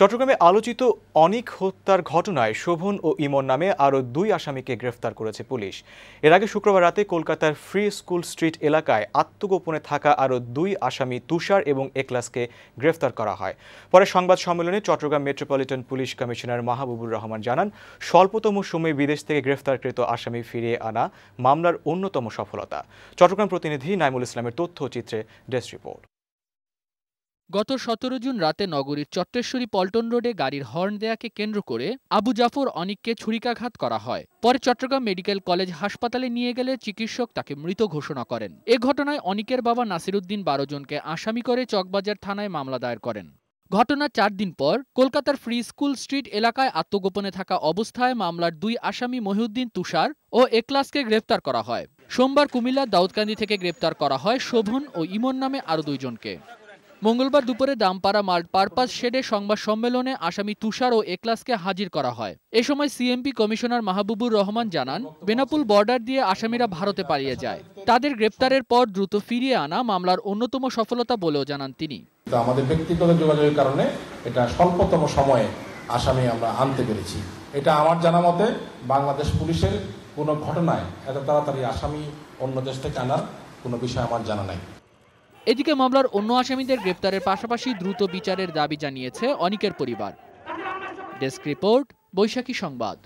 চট্টগ্রামে আলোচিত অনিক হত্যার ঘটনায় শোভন ও ইমন নামে আরও দুই আসামিকে গ্রেফতার করেছে পুলিশ এর আগে শুক্রবার রাতে কলকাতার ফ্রি স্কুল স্ট্রিট এলাকায় আত্মগোপনে থাকা আরও দুই আসামি তুষার এবং একলাসকে গ্রেফতার করা হয় পরে সংবাদ সম্মেলনে Chittagong metropolitan police commissioner Mahbubur Rahman জানান স্বল্পতম সময়ে বিদেশ থেকে গ্রেফতারকৃত আসামি ফিরিয়ে আনা মামলার অন্যতম সফলতা চট্টগ্রাম প্রতিনিধি নাইমুল ইসলামের তথ্যচিত্রে ডেস্ক রিপোর্ট গত সতেরো জুন রাতে নগরীর চট্টেশ্বরী পল্টন রোডে গাড়ির হর্ন দেয়াকে কেন্দ্র করে আবু জাফর অনিককে ছুরিকাঘাত করা হয় পরে চট্টগ্রাম মেডিকেল কলেজ হাসপাতালে নিয়ে গেলে চিকিৎসক তাকে মৃত ঘোষণা করেন এ ঘটনায় অনিকের বাবা নাসিরুদ্দিন বারো জনকে আসামি করে চকবাজার থানায় মামলা দায়ের করেন ঘটনার চার দিন পর কলকাতার ফ্রি স্কুল স্ট্রিট এলাকায় আত্মগোপনে থাকা অবস্থায় মামলার দুই আসামি মহিউদ্দিন তুষার ও একলাসকে গ্রেফতার করা হয় সোমবার কুমিল্লার দাউদকান্দি থেকে গ্রেপ্তার করা হয় শোভন ও ইমন নামে আরও দুইজনকে মঙ্গলবার দুপুরে দামপাড়া মার্ট পারপাস শেডে সংবাদ সম্মেলনে আসামি তুষার ও একলাসকে হাজির করা হয় এ সময় সিএমপি কমিশনার মাহবুবুর রহমান জানান বেনাপুল বর্ডার দিয়ে আসামিরা ভারতে পালিয়ে যায় তাদের গ্রেপ্তারের পর দ্রুত ফিরিয়ে আনা মামলার অন্যতম সফলতা বলেও জানান তিনি আমাদের ব্যক্তিগত যোগাযোগের কারণে এটা স্বল্পতম সময়ে আসামি আমরা আনতে পেরেছি এটা আমার জানা মতে বাংলাদেশ পুলিশের কোনো ঘটনায় এত তাড়াতাড়ি আসামি অন্য দেশ থেকে আনার কোনো বিষয় আমার জানা নাই এদিকে মামলার অন্য আসামিদের গ্রেপ্তারের পাশাপাশি দ্রুত বিচারের দাবি জানিয়েছে অনিকের পরিবার ডেস্ক রিপোর্ট বৈশাখী সংবাদ